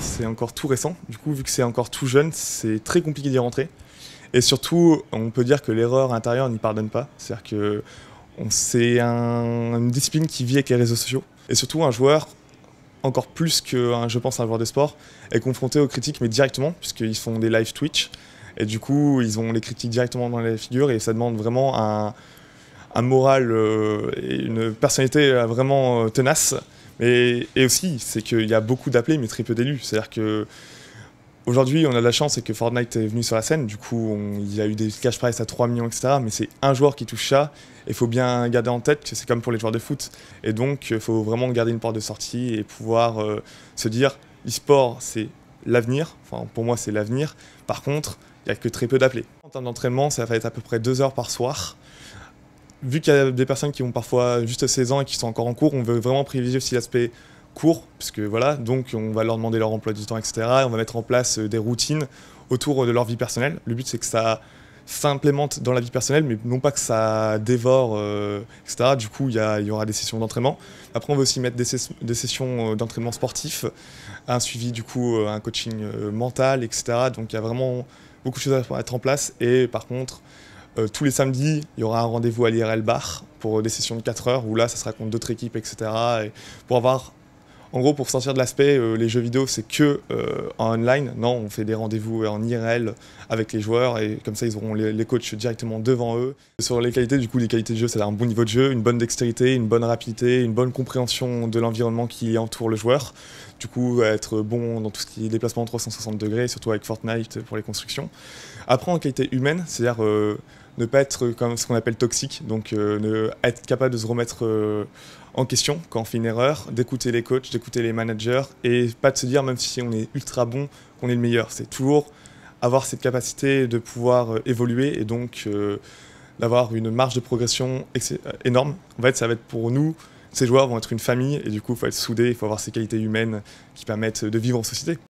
c'est encore tout récent. Du coup, vu que c'est encore tout jeune, c'est très compliqué d'y rentrer. Et surtout, on peut dire que l'erreur intérieure n'y pardonne pas. C'est-à-dire que c'est une discipline qui vit avec les réseaux sociaux. Et surtout, un joueur, encore plus que, je pense, un joueur de sport, est confronté aux critiques, mais directement, puisqu'ils font des live Twitch. Et du coup, ils ont les critiques directement dans les figures et ça demande vraiment un, moral euh, et une personnalité euh, vraiment euh, tenace. Et, et aussi, c'est qu'il y a beaucoup d'appelés, mais très peu d'élus. C'est-à-dire que aujourd'hui, on a de la chance, c'est que Fortnite est venu sur la scène. Du coup, il y a eu des cash prizes à 3 millions, etc. Mais c'est un joueur qui touche ça. Il faut bien garder en tête que c'est comme pour les joueurs de foot. Et donc, il euh, faut vraiment garder une porte de sortie et pouvoir euh, se dire e-sport, c'est l'avenir. Enfin, pour moi, c'est l'avenir. Par contre, il n'y a que très peu d'appelés. En termes d'entraînement, ça va être à peu près 2 heures par soir vu qu'il y a des personnes qui ont parfois juste 16 ans et qui sont encore en cours, on veut vraiment privilégier aussi l'aspect court, puisque voilà, donc on va leur demander leur emploi du temps, etc. on va mettre en place euh, des routines autour de leur vie personnelle. Le but, c'est que ça s'implémente dans la vie personnelle, mais non pas que ça dévore, euh, etc. Du coup, il y, aura des sessions d'entraînement. Après, on veut aussi mettre des, des sessions euh, d'entraînement sportif, un suivi, du coup, un coaching mental, etc. Donc, il y a vraiment beaucoup de choses à mettre en place. Et par contre, euh, tous les samedis, il y aura un rendez-vous à l'IRL Bar pour des sessions de 4 heures où là, ça sera contre d'autres équipes, etc. pour avoir, en gros, pour sortir de l'aspect, euh, les jeux vidéo, c'est que euh, en online. Non, on fait des rendez-vous en IRL avec les joueurs et comme ça, ils auront les, coachs directement devant eux. Sur les qualités, du coup, les qualités de jeu, c'est un bon niveau de jeu, une bonne dextérité, une bonne rapidité, une bonne compréhension de l'environnement qui entoure le joueur. Du coup, être bon dans tout ce qui est déplacement en 360 degrés, surtout avec Fortnite pour les constructions. Après, en qualité humaine, c'est-à-dire ne pas être comme ce qu'on appelle toxique, donc euh, ne, être capable de se remettre euh, en question quand on fait une erreur, d'écouter les coachs, d'écouter les managers et pas de se dire même si on est ultra bon qu'on est le meilleur. C'est toujours avoir cette capacité de pouvoir euh, évoluer et donc d'avoir une marge de progression énorme. En fait, ça va être pour nous, ces joueurs vont être une famille et du coup, il faut être soudé, il faut avoir ces qualités humaines qui permettent de vivre en société.